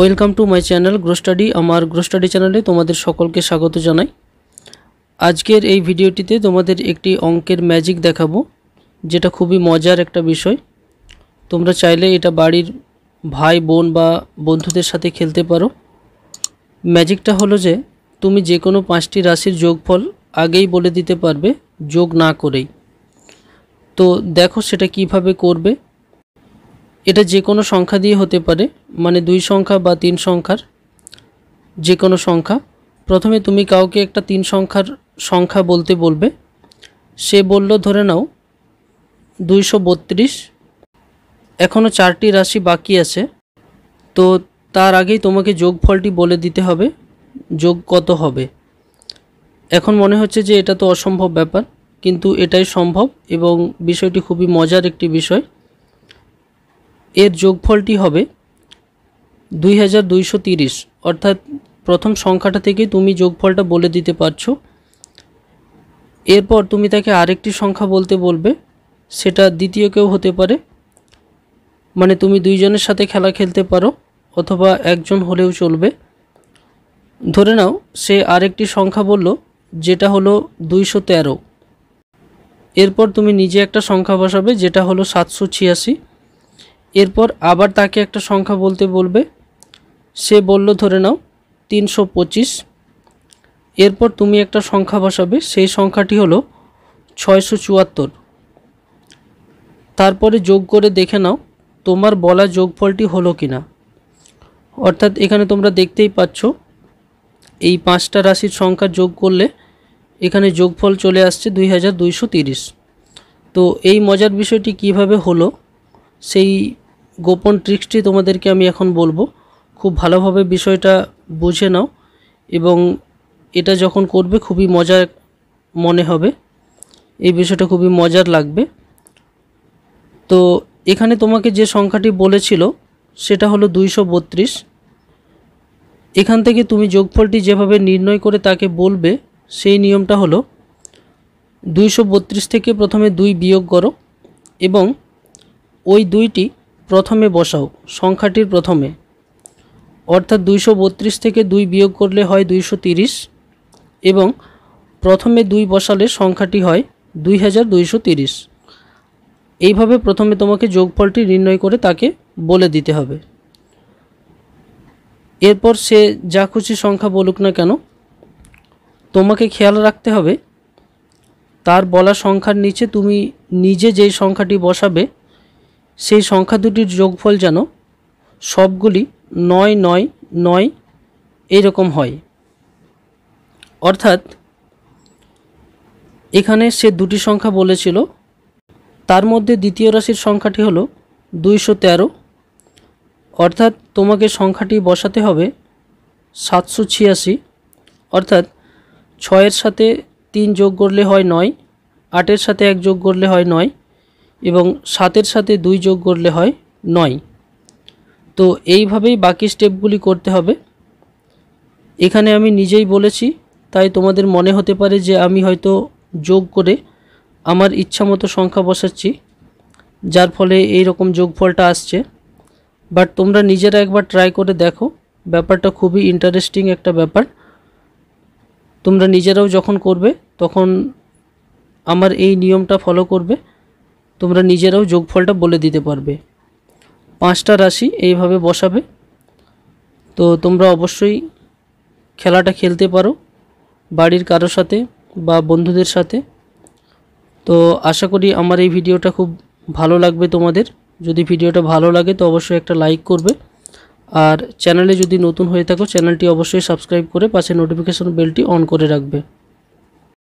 welcome to my channel study আমার study চ্যানেলে তোমাদের সকলকে স্বাগত জানাই আজকের এই ভিডিওটিতে তোমাদের একটি অঙ্কের ম্যাজিক দেখাবো যেটা খুবই মজার একটা বিষয় তোমরা চাইলে এটা বাড়ির ভাই বোন বা বন্ধুদের সাথে খেলতে পারো ম্যাজিকটা হলো যে তুমি যে কোনো পাঁচটি রাশির যোগফল আগেই বলে দিতে পারবে যোগ না করেই তো দেখো সেটা কিভাবে করবে এটা যে কোনো সংখ্যা দিয়ে হতে পারে মানে দুই সংখ্যা বা তিন সংখ্যার যে কোনো সংখ্যা প্রথমে তুমি কাউকে একটা তিন সংখ্যার সংখ্যা বলতে বলবে সে বলল ধরে নাও দুইশো বত্রিশ এখনও চারটি রাশি বাকি আছে তো তার আগেই তোমাকে যোগফলটি বলে দিতে হবে যোগ কত হবে এখন মনে হচ্ছে যে এটা তো অসম্ভব ব্যাপার কিন্তু এটাই সম্ভব এবং বিষয়টি খুবই মজার একটি বিষয় এর যোগফলটি হবে দুই অর্থাৎ প্রথম সংখ্যাটা থেকে তুমি যোগফলটা বলে দিতে পারছো এরপর তুমি তাকে আরেকটি সংখ্যা বলতে বলবে সেটা দ্বিতীয় কেউ হতে পারে মানে তুমি দুইজনের সাথে খেলা খেলতে পারো অথবা একজন হলেও চলবে ধরে নাও সে আরেকটি সংখ্যা বলল যেটা হলো দুইশো তেরো এরপর তুমি নিজে একটা সংখ্যা বসাবে যেটা হলো সাতশো ছিয়াশি এরপর আবার তাকে একটা সংখ্যা বলতে বলবে সে বলল ধরে নাও তিনশো পঁচিশ এরপর তুমি একটা সংখ্যা বসাবে সেই সংখ্যাটি হলো ছয়শো চুয়াত্তর তারপরে যোগ করে দেখে নাও তোমার বলা যোগফলটি হলো কি না অর্থাৎ এখানে তোমরা দেখতেই পাচ্ছ এই পাঁচটা রাশির সংখ্যা যোগ করলে এখানে যোগফল চলে আসছে দুই তো এই মজার বিষয়টি কিভাবে হলো সেই গোপন ট্রিক্সটি তোমাদেরকে আমি এখন বলবো খুব ভালোভাবে বিষয়টা বুঝে নাও এবং এটা যখন করবে খুবই মজা মনে হবে এই বিষয়টা খুবই মজার লাগবে তো এখানে তোমাকে যে সংখ্যাটি বলেছিল সেটা হলো দুইশো বত্রিশ এখান থেকে তুমি যোগফলটি যেভাবে নির্ণয় করে তাকে বলবে সেই নিয়মটা হলো দুইশো থেকে প্রথমে দুই বিয়োগ করো এবং ওই দুইটি প্রথমে বসাও সংখ্যাটির প্রথমে অর্থাৎ দুইশো থেকে দুই বিয়োগ করলে হয় দুইশো এবং প্রথমে দুই বসালে সংখ্যাটি হয় দুই এইভাবে প্রথমে তোমাকে যোগফলটি নির্ণয় করে তাকে বলে দিতে হবে এরপর সে যা খুশি সংখ্যা বলুক না কেন তোমাকে খেয়াল রাখতে হবে তার বলা সংখ্যার নিচে তুমি নিজে যেই সংখ্যাটি বসাবে সেই সংখ্যা দুটির যোগফল যেন সবগুলি নয় নয় নয় এরকম হয় অর্থাৎ এখানে সে দুটি সংখ্যা বলেছিল তার মধ্যে দ্বিতীয় রাশির সংখ্যাটি হলো দুইশো তেরো অর্থাৎ তোমাকে সংখ্যাটি বসাতে হবে সাতশো ছিয়াশি অর্থাৎ ছয়ের সাথে তিন যোগ করলে হয় নয় আটের সাথে এক যোগ করলে হয় নয় এবং সাতের সাথে দুই যোগ করলে হয় নয় তো এইভাবেই বাকি স্টেপগুলি করতে হবে এখানে আমি নিজেই বলেছি তাই তোমাদের মনে হতে পারে যে আমি হয়তো যোগ করে আমার ইচ্ছা মতো সংখ্যা বসাচ্ছি যার ফলে এই রকম যোগফলটা আসছে বাট তোমরা নিজেরা একবার ট্রাই করে দেখো ব্যাপারটা খুবই ইন্টারেস্টিং একটা ব্যাপার তোমরা নিজেরাও যখন করবে তখন আমার এই নিয়মটা ফলো করবে তোমরা নিজেরাও যোগফলটা বলে দিতে পারবে পাঁচটা রাশি এইভাবে বসাবে তো তোমরা অবশ্যই খেলাটা খেলতে পারো বাড়ির কারোর সাথে বা বন্ধুদের সাথে তো আশা করি আমার এই ভিডিওটা খুব ভালো লাগবে তোমাদের যদি ভিডিওটা ভালো লাগে তো অবশ্যই একটা লাইক করবে আর চ্যানেলে যদি নতুন হয়ে থাকো চ্যানেলটি অবশ্যই সাবস্ক্রাইব করে পাশে নোটিফিকেশন বেলটি অন করে রাখবে